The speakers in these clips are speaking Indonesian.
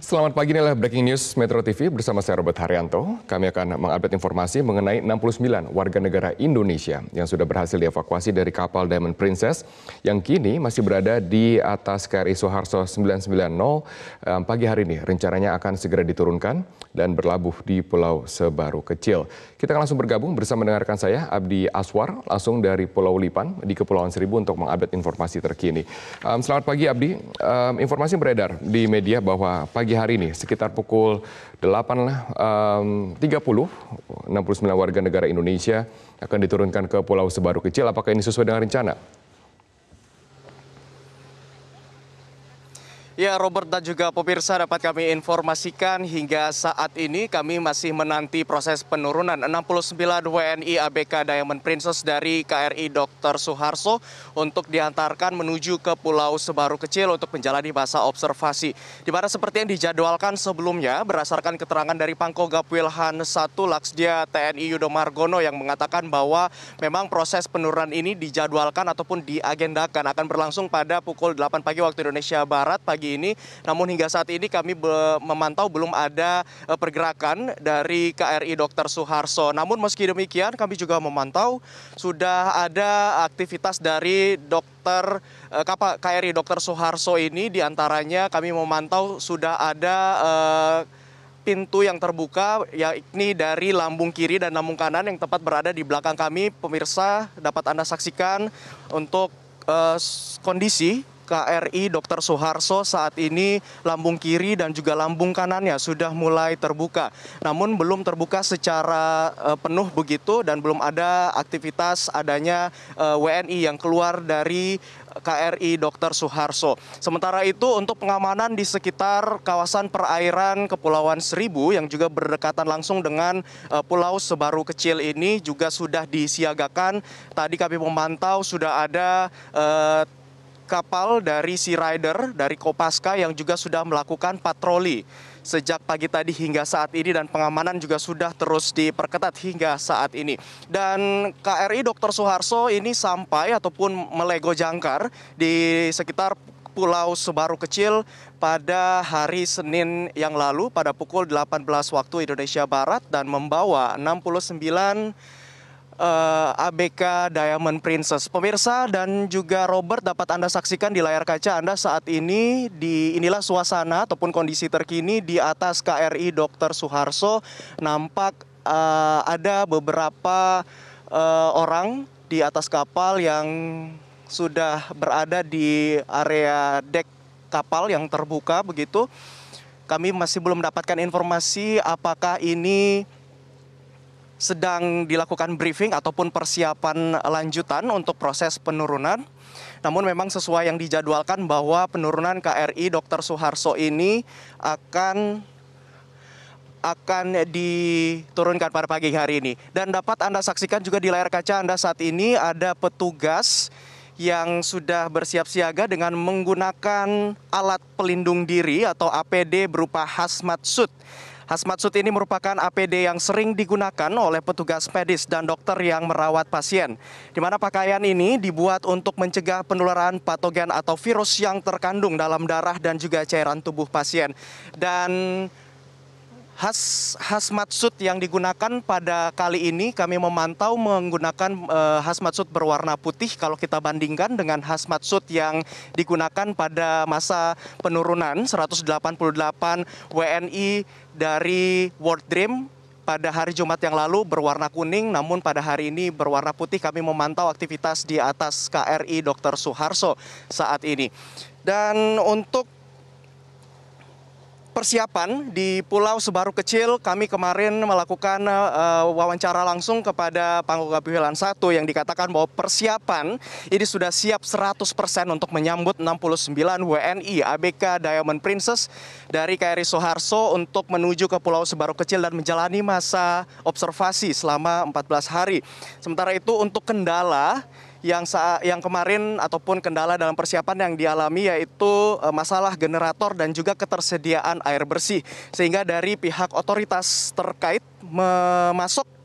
Selamat pagi, inilah Breaking News Metro TV bersama saya Robert Haryanto. Kami akan mengupdate informasi mengenai 69 warga negara Indonesia yang sudah berhasil dievakuasi dari kapal Diamond Princess yang kini masih berada di atas KRI Soeharto 990. Pagi hari ini rencananya akan segera diturunkan dan berlabuh di Pulau Sebaru Kecil. Kita akan langsung bergabung bersama mendengarkan saya Abdi Aswar langsung dari Pulau Lipan di Kepulauan Seribu untuk mengupdate informasi terkini. selamat pagi Abdi, informasi beredar di media bahwa pagi pagi hari ini sekitar pukul 8.30 69 warga negara Indonesia akan diturunkan ke Pulau Sebaru Kecil. Apakah ini sesuai dengan rencana? Ya Robert dan juga pemirsa dapat kami informasikan hingga saat ini kami masih menanti proses penurunan 69 WNI ABK Diamond Princess dari KRI Dr. Suharso untuk diantarkan menuju ke Pulau Sebaru Kecil untuk menjalani masa observasi. Di mana seperti yang dijadwalkan sebelumnya berdasarkan keterangan dari Pangko Gapwilhan 1 Laksdia TNI Yudo Margono yang mengatakan bahwa memang proses penurunan ini dijadwalkan ataupun diagendakan akan berlangsung pada pukul 8 pagi waktu Indonesia Barat pagi ini. Namun hingga saat ini kami memantau belum ada eh, pergerakan dari KRI Dr. Suharso. Namun meski demikian kami juga memantau sudah ada aktivitas dari dokter eh, KRI Dr. Soeharto ini diantaranya kami memantau sudah ada eh, pintu yang terbuka yakni dari lambung kiri dan lambung kanan yang tepat berada di belakang kami pemirsa dapat Anda saksikan untuk eh, kondisi KRI Dr. Soeharto saat ini lambung kiri dan juga lambung kanannya sudah mulai terbuka. Namun belum terbuka secara uh, penuh begitu dan belum ada aktivitas adanya uh, eh, WNI yang keluar dari eh, KRI Dr. Soeharto. Sementara itu untuk pengamanan di sekitar kawasan perairan Kepulauan Seribu yang juga berdekatan langsung dengan uh, Pulau Sebaru Kecil ini juga sudah disiagakan. Tadi kami memantau sudah ada uh, kapal dari Sea Rider dari Kopaska yang juga sudah melakukan patroli sejak pagi tadi hingga saat ini dan pengamanan juga sudah terus diperketat hingga saat ini. Dan KRI Dr. Soeharto ini sampai ataupun melego jangkar di sekitar Pulau Sebaru Kecil pada hari Senin yang lalu pada pukul 18 waktu Indonesia Barat dan membawa 69 uh, eh, ABK Diamond Princess. Pemirsa dan juga Robert dapat Anda saksikan di layar kaca Anda saat ini di inilah suasana ataupun kondisi terkini di atas KRI Dr. Suharso nampak uh, ada beberapa uh, orang di atas kapal yang sudah berada di area dek kapal yang terbuka begitu. Kami masih belum mendapatkan informasi apakah ini sedang dilakukan briefing ataupun persiapan lanjutan untuk proses penurunan. Namun memang sesuai yang dijadwalkan bahwa penurunan KRI Dr. Suharso ini akan akan diturunkan pada pagi hari ini. Dan dapat Anda saksikan juga di layar kaca Anda saat ini ada petugas yang sudah bersiap siaga dengan menggunakan alat pelindung diri atau APD berupa hazmat suit Hazmat suit ini merupakan APD yang sering digunakan oleh petugas medis dan dokter yang merawat pasien. Di mana pakaian ini dibuat untuk mencegah penularan patogen atau virus yang terkandung dalam darah dan juga cairan tubuh pasien. Dan khas hazmat suit yang digunakan pada kali ini kami memantau menggunakan uh, eh, hazmat suit berwarna putih kalau kita bandingkan dengan hazmat suit yang digunakan pada masa penurunan 188 WNI dari World Dream pada hari Jumat yang lalu berwarna kuning, namun pada hari ini berwarna putih. Kami memantau aktivitas di atas KRI Dr. Suharso saat ini. Dan untuk persiapan di Pulau Sebaru Kecil kami kemarin melakukan uh, wawancara langsung kepada Panggung Piwilan 1 yang dikatakan bahwa persiapan ini sudah siap 100% untuk menyambut 69 WNI ABK Diamond Princess dari KRI Soeharto untuk menuju ke Pulau Sebaru Kecil dan menjalani masa observasi selama 14 hari. Sementara itu untuk kendala yang yang kemarin ataupun kendala dalam persiapan yang dialami yaitu eh, masalah generator dan juga ketersediaan air bersih sehingga dari pihak otoritas terkait memasok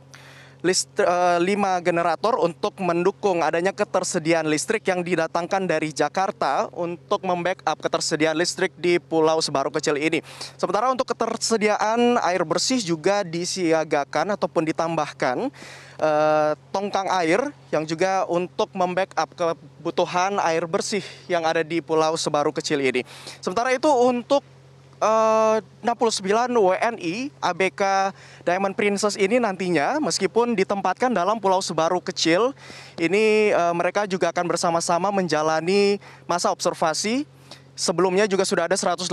list, uh, eh, lima generator untuk mendukung adanya ketersediaan listrik yang didatangkan dari Jakarta untuk membackup ketersediaan listrik di Pulau Sebaru Kecil ini. Sementara untuk ketersediaan air bersih juga disiagakan ataupun ditambahkan eh, tongkang air yang juga untuk membackup kebutuhan air bersih yang ada di Pulau Sebaru Kecil ini. Sementara itu untuk 69 WNI ABK Diamond Princess ini nantinya meskipun ditempatkan dalam Pulau Sebaru kecil, ini uh, mereka juga akan bersama-sama menjalani masa observasi. Sebelumnya juga sudah ada 188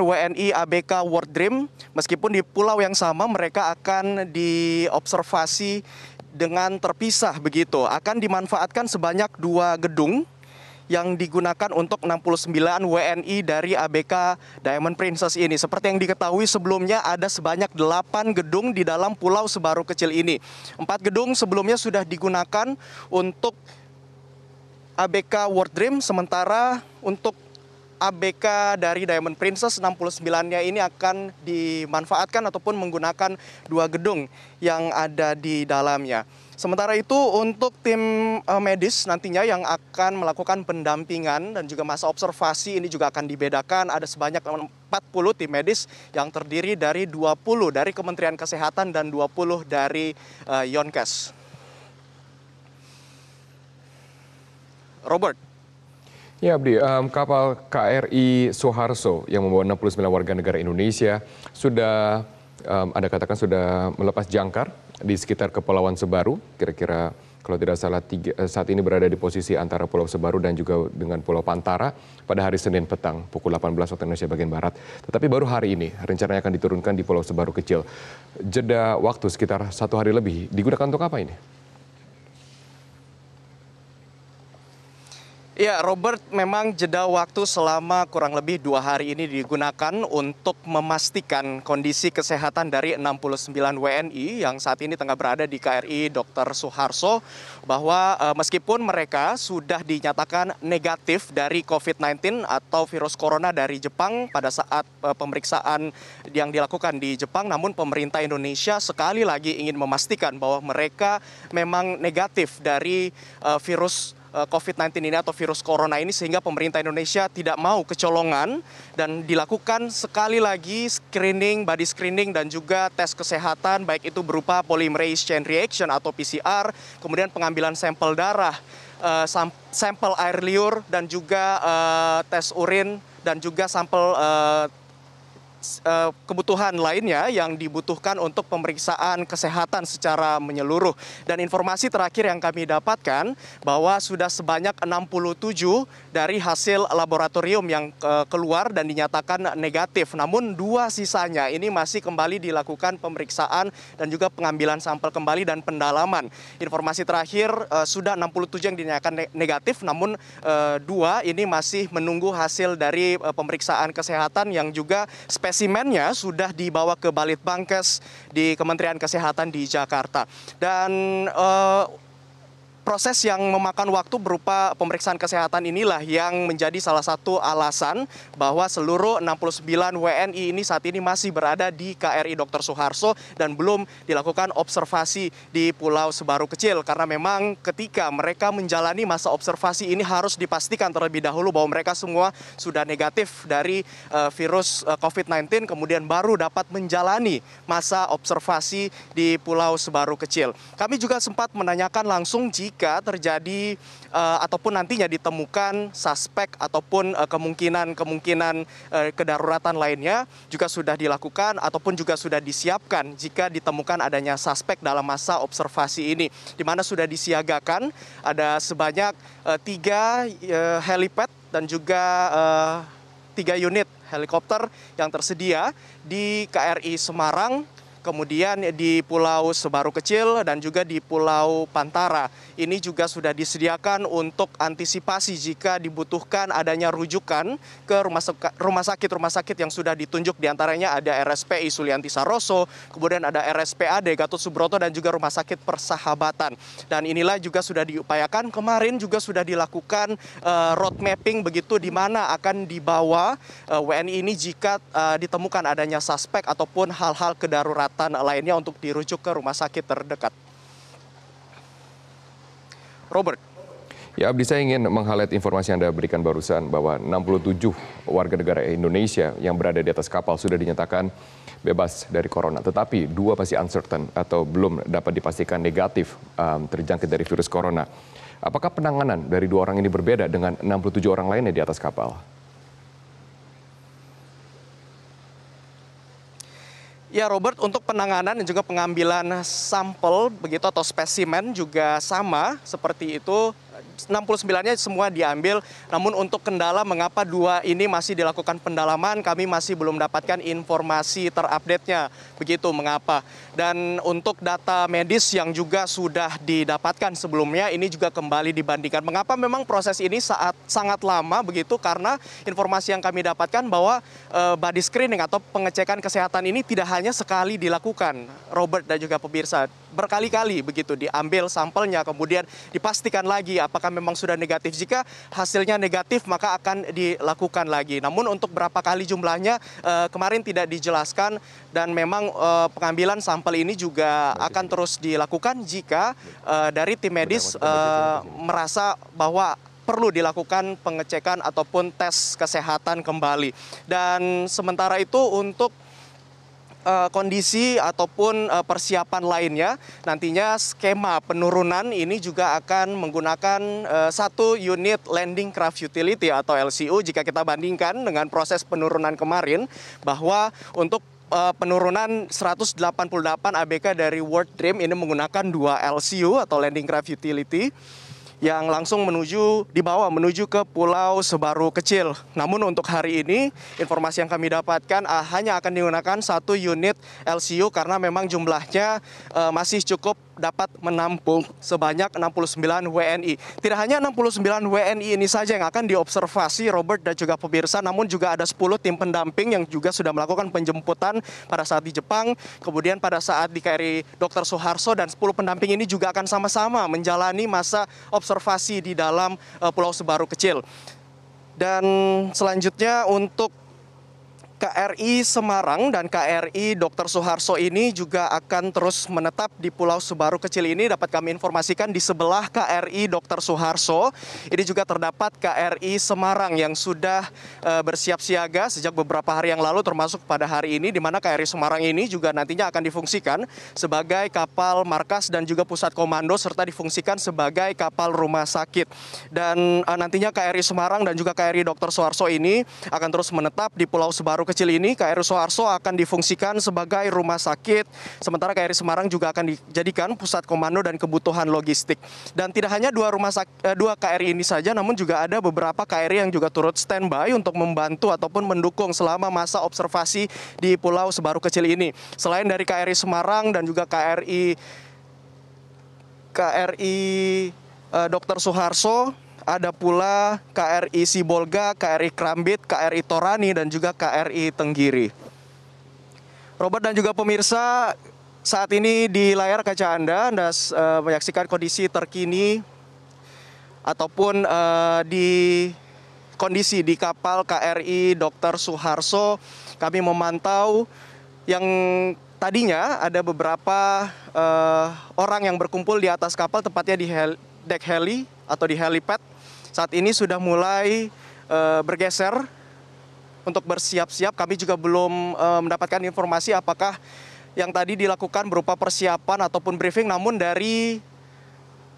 WNI ABK World Dream, meskipun di pulau yang sama mereka akan diobservasi dengan terpisah begitu. Akan dimanfaatkan sebanyak dua gedung yang digunakan untuk 69 WNI dari ABK Diamond Princess ini. Seperti yang diketahui sebelumnya ada sebanyak 8 gedung di dalam Pulau Sebaru kecil ini. Empat gedung sebelumnya sudah digunakan untuk ABK World Dream, sementara untuk ABK dari Diamond Princess 69-nya ini akan dimanfaatkan ataupun menggunakan dua gedung yang ada di dalamnya. Sementara itu untuk tim eh, medis nantinya yang akan melakukan pendampingan dan juga masa observasi ini juga akan dibedakan. Ada sebanyak 40 tim medis yang terdiri dari 20 dari Kementerian Kesehatan dan 20 dari uh, Yonkes. Robert. Ya Abdi, um, kapal KRI Soeharto yang membawa 69 warga negara Indonesia sudah, um, Anda katakan sudah melepas jangkar di sekitar Kepulauan Sebaru, kira-kira kalau tidak salah tiga, eh, saat ini berada di posisi antara Pulau Sebaru dan juga dengan Pulau Pantara pada hari Senin petang pukul 18 waktu Indonesia bagian Barat. Tetapi baru hari ini rencananya akan diturunkan di Pulau Sebaru kecil. Jeda waktu sekitar satu hari lebih digunakan untuk apa ini? Ya, Robert, memang jeda waktu selama kurang lebih dua hari ini digunakan untuk memastikan kondisi kesehatan dari 69 WNI yang saat ini tengah berada di KRI Dr. Suharso bahwa eh, meskipun mereka sudah dinyatakan negatif dari COVID-19 atau virus corona dari Jepang pada saat eh, pemeriksaan yang dilakukan di Jepang, namun pemerintah Indonesia sekali lagi ingin memastikan bahwa mereka memang negatif dari eh, virus Eh, COVID-19 ini atau virus corona ini sehingga pemerintah Indonesia tidak mau kecolongan dan dilakukan sekali lagi screening, body screening dan juga tes kesehatan baik itu berupa polymerase chain reaction atau PCR, kemudian pengambilan sampel darah, eh, sampel air liur dan juga eh, tes urin dan juga sampel Eh, kebutuhan lainnya yang dibutuhkan untuk pemeriksaan kesehatan secara menyeluruh. Dan informasi terakhir yang kami dapatkan bahwa sudah sebanyak 67 dari hasil laboratorium yang eh, keluar dan dinyatakan negatif. Namun dua sisanya ini masih kembali dilakukan pemeriksaan dan juga pengambilan sampel kembali dan pendalaman. Informasi terakhir eh, sudah 67 yang dinyatakan negatif namun dua ini masih menunggu hasil dari pemeriksaan kesehatan yang juga spesial spesimennya sudah dibawa ke Balitbangkes di Kementerian Kesehatan di Jakarta. Dan eh, proses yang memakan waktu berupa pemeriksaan kesehatan inilah yang menjadi salah satu alasan bahwa seluruh 69 WNI ini saat ini masih berada di KRI Dr. Soeharto dan belum dilakukan observasi di Pulau Sebaru Kecil karena memang ketika mereka menjalani masa observasi ini harus dipastikan terlebih dahulu bahwa mereka semua sudah negatif dari uh, virus uh, eh, COVID-19 kemudian baru dapat menjalani masa observasi di Pulau Sebaru Kecil. Kami juga sempat menanyakan langsung jika jika terjadi eh, ataupun nantinya ditemukan suspek ataupun eh, kemungkinan-kemungkinan eh, kedaruratan lainnya juga sudah dilakukan ataupun juga sudah disiapkan jika ditemukan adanya suspek dalam masa observasi ini. Di mana sudah disiagakan ada sebanyak tiga helipad dan juga tiga unit helikopter yang tersedia di KRI Semarang kemudian di Pulau Sebaru Kecil dan juga di Pulau Pantara. Ini juga sudah disediakan untuk antisipasi jika dibutuhkan adanya rujukan ke rumah sakit-rumah sakit yang sudah ditunjuk diantaranya ada RSPI Sulianti Saroso, kemudian ada RSPAD Gatot Subroto dan juga Rumah Sakit Persahabatan. Dan inilah juga sudah diupayakan kemarin juga sudah dilakukan uh, road mapping begitu di mana akan dibawa uh, eh, WNI ini jika uh, ditemukan adanya suspek ataupun hal-hal kedaruratan kesehatan lainnya untuk dirujuk ke rumah sakit terdekat. Robert. Ya Abdi, saya ingin menghalat informasi yang Anda berikan barusan bahwa 67 warga negara Indonesia yang berada di atas kapal sudah dinyatakan bebas dari corona. Tetapi dua masih uncertain atau belum dapat dipastikan negatif um, terjangkit dari virus corona. Apakah penanganan dari dua orang ini berbeda dengan 67 orang lainnya di atas kapal? Ya Robert, untuk penanganan dan juga pengambilan sampel begitu atau spesimen juga sama seperti itu 69-nya semua diambil. Namun untuk kendala mengapa dua ini masih dilakukan pendalaman, kami masih belum mendapatkan informasi terupdate-nya. Begitu mengapa. Dan untuk data medis yang juga sudah didapatkan sebelumnya, ini juga kembali dibandingkan. Mengapa memang proses ini saat sangat lama begitu? Karena informasi yang kami dapatkan bahwa e, body screening atau pengecekan kesehatan ini tidak hanya sekali dilakukan, Robert dan juga pemirsa berkali-kali begitu diambil sampelnya kemudian dipastikan lagi apakah memang sudah negatif jika hasilnya negatif maka akan dilakukan lagi namun untuk berapa kali jumlahnya eh, kemarin tidak dijelaskan dan memang eh, pengambilan sampel ini juga akan terus dilakukan jika eh, dari tim medis merasa bahwa perlu dilakukan pengecekan ataupun tes kesehatan kembali dan sementara itu untuk Eh, kondisi ataupun eh, persiapan lainnya. Nantinya skema penurunan ini juga akan menggunakan eh, satu unit landing craft utility atau LCU jika kita bandingkan dengan proses penurunan kemarin bahwa untuk penurunan 188 ABK dari World Dream ini menggunakan dua LCU atau landing craft utility yang langsung menuju dibawa menuju ke Pulau Sebaru Kecil. Namun untuk hari ini informasi yang kami dapatkan uh, hanya akan digunakan satu unit LCU karena memang jumlahnya uh, masih cukup dapat menampung sebanyak 69 WNI. Tidak hanya 69 WNI ini saja yang akan diobservasi Robert dan juga pemirsa, namun juga ada 10 tim pendamping yang juga sudah melakukan penjemputan pada saat di Jepang, kemudian pada saat di KRI Dr. Soeharto dan 10 pendamping ini juga akan sama-sama menjalani masa observasi di dalam eh, Pulau Sebaru kecil. Dan selanjutnya untuk KRI Semarang dan KRI Dr. Soeharto ini juga akan terus menetap di Pulau Sebaru kecil ini. Dapat kami informasikan di sebelah KRI Dr. Soeharto ini juga terdapat KRI Semarang yang sudah e, bersiap siaga sejak beberapa hari yang lalu termasuk pada hari ini di mana KRI Semarang ini juga nantinya akan difungsikan sebagai kapal markas dan juga pusat komando serta difungsikan sebagai kapal rumah sakit. Dan e, nantinya KRI Semarang dan juga KRI Dr. Soeharto ini akan terus menetap di Pulau Sebaru kecil ini KRI Soeharto akan difungsikan sebagai rumah sakit, sementara KRI Semarang juga akan dijadikan pusat komando dan kebutuhan logistik. Dan tidak hanya dua rumah sakit, eh, dua KRI ini saja, namun juga ada beberapa KRI yang juga turut standby untuk membantu ataupun mendukung selama masa observasi di Pulau Sebaru kecil ini. Selain dari KRI Semarang dan juga KRI KRI eh, Dr. Soeharto ada pula KRI Sibolga, KRI Krambit, KRI Torani, dan juga KRI Tenggiri. Robert dan juga pemirsa, saat ini di layar kaca Anda, Anda uh, menyaksikan kondisi terkini ataupun uh, di kondisi di kapal KRI Dr. Suharso. Kami memantau yang tadinya ada beberapa uh, orang yang berkumpul di atas kapal, tepatnya di heli, deck heli atau di helipad saat ini sudah mulai uh, bergeser untuk bersiap-siap. Kami juga belum uh, mendapatkan informasi apakah yang tadi dilakukan berupa persiapan ataupun briefing, namun dari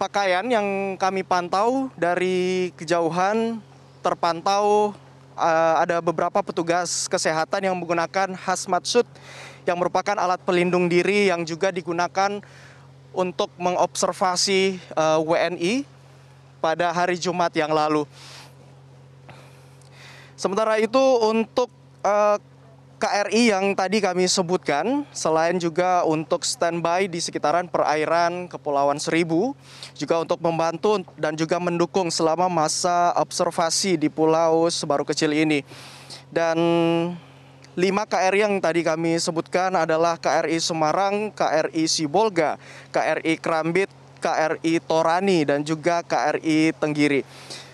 pakaian yang kami pantau dari kejauhan terpantau uh, ada beberapa petugas kesehatan yang menggunakan hazmat suit yang merupakan alat pelindung diri yang juga digunakan untuk mengobservasi uh, WNI pada hari Jumat yang lalu. Sementara itu untuk uh, eh, KRI yang tadi kami sebutkan, selain juga untuk standby di sekitaran perairan Kepulauan Seribu, juga untuk membantu dan juga mendukung selama masa observasi di Pulau Sebaru Kecil ini. Dan lima KRI yang tadi kami sebutkan adalah KRI Semarang, KRI Sibolga, KRI Krambit, KRI Torani dan juga KRI Tenggiri.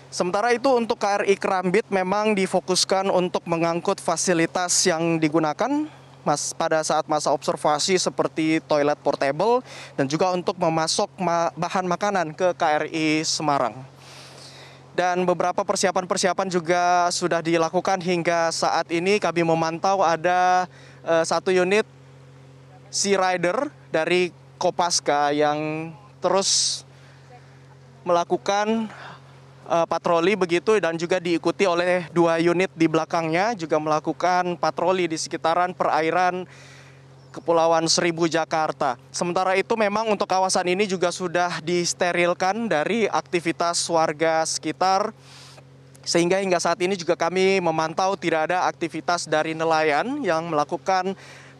Sementara itu untuk KRI Kerambit memang difokuskan untuk mengangkut fasilitas yang digunakan pada saat masa observasi seperti toilet portable dan juga untuk memasok bahan makanan ke KRI Semarang. Dan beberapa persiapan-persiapan juga sudah dilakukan hingga saat ini kami memantau ada uh, satu unit Sea Rider dari Kopaska yang terus melakukan uh, patroli begitu dan juga diikuti oleh dua unit di belakangnya juga melakukan patroli di sekitaran perairan Kepulauan Seribu Jakarta. Sementara itu memang untuk kawasan ini juga sudah disterilkan dari aktivitas warga sekitar sehingga hingga saat ini juga kami memantau tidak ada aktivitas dari nelayan yang melakukan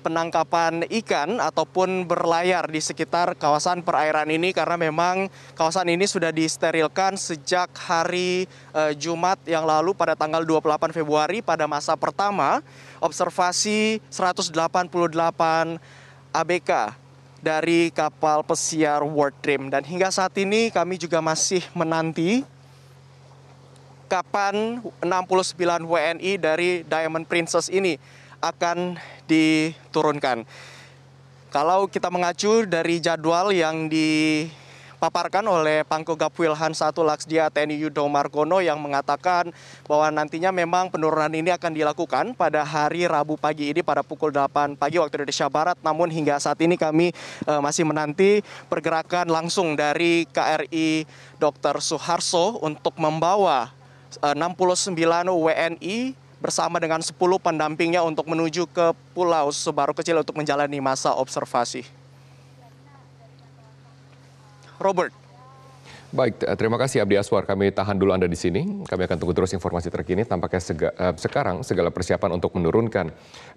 penangkapan ikan ataupun berlayar di sekitar kawasan perairan ini karena memang kawasan ini sudah disterilkan sejak hari eh, Jumat yang lalu pada tanggal 28 Februari pada masa pertama observasi 188 ABK dari kapal pesiar World Dream dan hingga saat ini kami juga masih menanti kapan 69 WNI dari Diamond Princess ini akan diturunkan. Kalau kita mengacu dari jadwal yang dipaparkan oleh Pangko Gapwilhan 1 Laksdia TNI Yudo Margono yang mengatakan bahwa nantinya memang penurunan ini akan dilakukan pada hari Rabu pagi ini pada pukul 8 pagi waktu Indonesia Barat. Namun hingga saat ini kami e, masih menanti pergerakan langsung dari KRI Dr. Suharso untuk membawa 69 e, WNI bersama dengan 10 pendampingnya untuk menuju ke Pulau Sebaru Kecil untuk menjalani masa observasi. Robert. Baik, eh, terima kasih Abdi Aswar. Kami tahan dulu Anda di sini. Kami akan tunggu terus informasi terkini. Tampaknya sega, eh, sekarang segala persiapan untuk menurunkan